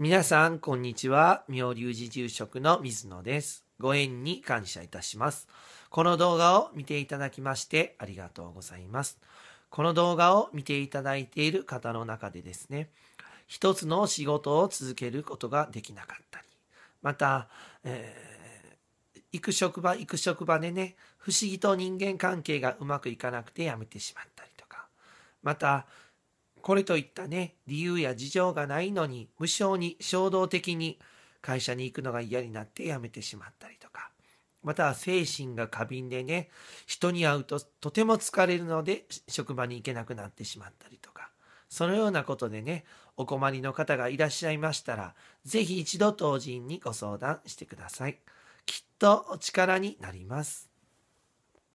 皆さん、こんにちは。妙流寺住職の水野です。ご縁に感謝いたします。この動画を見ていただきましてありがとうございます。この動画を見ていただいている方の中でですね、一つの仕事を続けることができなかったり、また、えー、行く職場行く職場でね、不思議と人間関係がうまくいかなくて辞めてしまったりとか、また、これといったね、理由や事情がないのに、無性に衝動的に会社に行くのが嫌になって辞めてしまったりとか、または精神が過敏でね、人に会うととても疲れるので、職場に行けなくなってしまったりとか、そのようなことでね、お困りの方がいらっしゃいましたら、ぜひ一度当人にご相談してください。きっとお力になります。